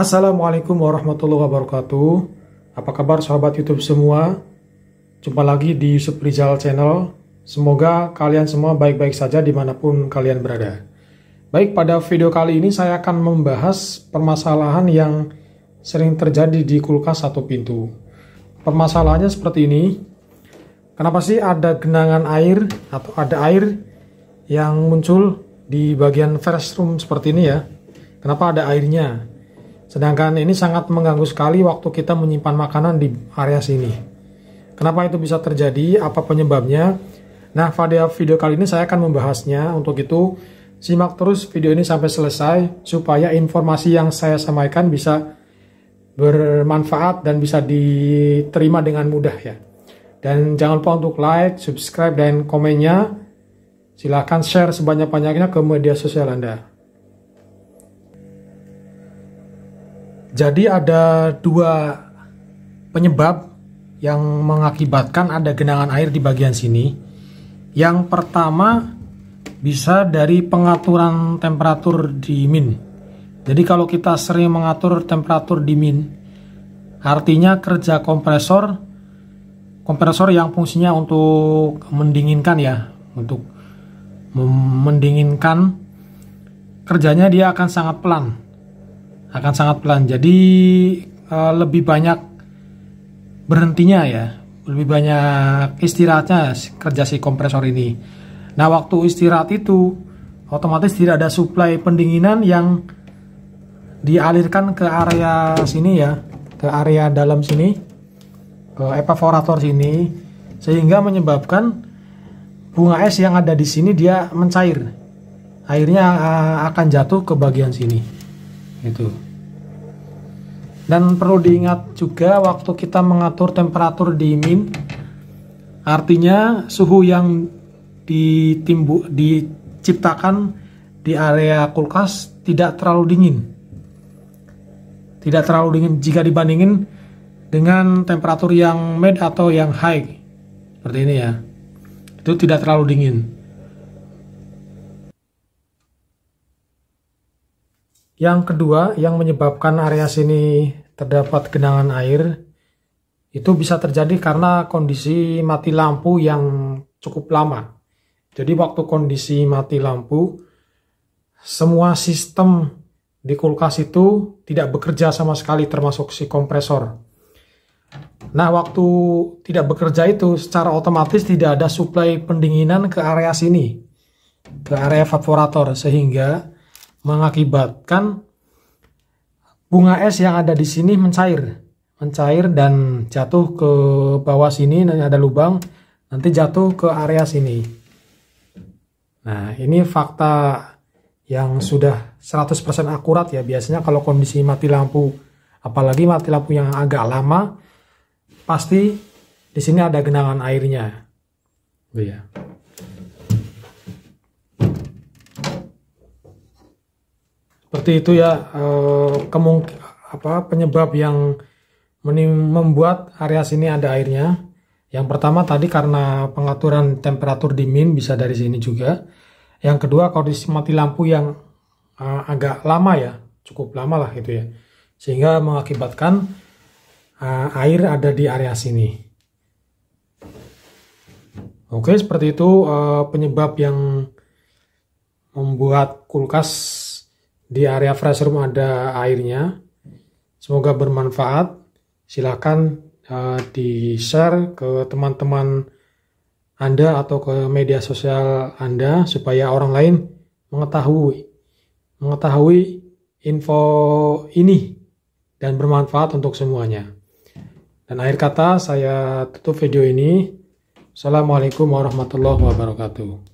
Assalamualaikum warahmatullahi wabarakatuh. Apa kabar sahabat YouTube semua? Jumpa lagi di Yusuf Rizal Channel. Semoga kalian semua baik-baik saja dimanapun kalian berada. Baik, pada video kali ini saya akan membahas permasalahan yang sering terjadi di kulkas satu pintu. Permasalahannya seperti ini. Kenapa sih ada genangan air atau ada air yang muncul di bagian first room seperti ini ya? Kenapa ada airnya? Sedangkan ini sangat mengganggu sekali waktu kita menyimpan makanan di area sini. Kenapa itu bisa terjadi? Apa penyebabnya? Nah, pada video kali ini saya akan membahasnya. Untuk itu, simak terus video ini sampai selesai supaya informasi yang saya sampaikan bisa bermanfaat dan bisa diterima dengan mudah ya. Dan jangan lupa untuk like, subscribe, dan komennya. Silahkan share sebanyak-banyaknya ke media sosial Anda. Jadi ada dua penyebab yang mengakibatkan ada genangan air di bagian sini. Yang pertama bisa dari pengaturan temperatur di min. Jadi kalau kita sering mengatur temperatur di min, artinya kerja kompresor kompresor yang fungsinya untuk mendinginkan ya, untuk mendinginkan kerjanya dia akan sangat pelan akan sangat pelan. Jadi uh, lebih banyak berhentinya ya, lebih banyak istirahatnya kerja si kompresor ini. Nah waktu istirahat itu otomatis tidak ada suplai pendinginan yang dialirkan ke area sini ya, ke area dalam sini, ke evaporator sini, sehingga menyebabkan bunga es yang ada di sini dia mencair. Airnya eh, akan jatuh ke bagian sini itu dan perlu diingat juga waktu kita mengatur temperatur di min, artinya suhu yang ditimbu diciptakan di area kulkas tidak terlalu dingin tidak terlalu dingin jika dibandingin dengan temperatur yang mid atau yang high seperti ini ya itu tidak terlalu dingin Yang kedua, yang menyebabkan area sini terdapat genangan air itu bisa terjadi karena kondisi mati lampu yang cukup lama. Jadi waktu kondisi mati lampu, semua sistem di kulkas itu tidak bekerja sama sekali termasuk si kompresor. Nah, waktu tidak bekerja itu secara otomatis tidak ada suplai pendinginan ke area sini, ke area evaporator sehingga mengakibatkan bunga es yang ada di sini mencair mencair dan jatuh ke bawah sini Nanti ada lubang nanti jatuh ke area sini nah ini fakta yang sudah 100% akurat ya biasanya kalau kondisi mati lampu apalagi mati lampu yang agak lama pasti di sini ada genangan airnya ya seperti itu ya eh, kemung apa penyebab yang membuat area sini ada airnya. Yang pertama tadi karena pengaturan temperatur di min bisa dari sini juga. Yang kedua kondisi mati lampu yang eh, agak lama ya, cukup lama lah gitu ya. Sehingga mengakibatkan eh, air ada di area sini. Oke, seperti itu penyebab yang membuat kulkas di area fresh room ada airnya. Semoga bermanfaat. Silahkan uh, eh, di-share ke teman-teman Anda atau ke media sosial Anda supaya orang lain mengetahui mengetahui info ini dan bermanfaat untuk semuanya. Dan akhir kata saya tutup video ini. Assalamualaikum warahmatullahi wabarakatuh.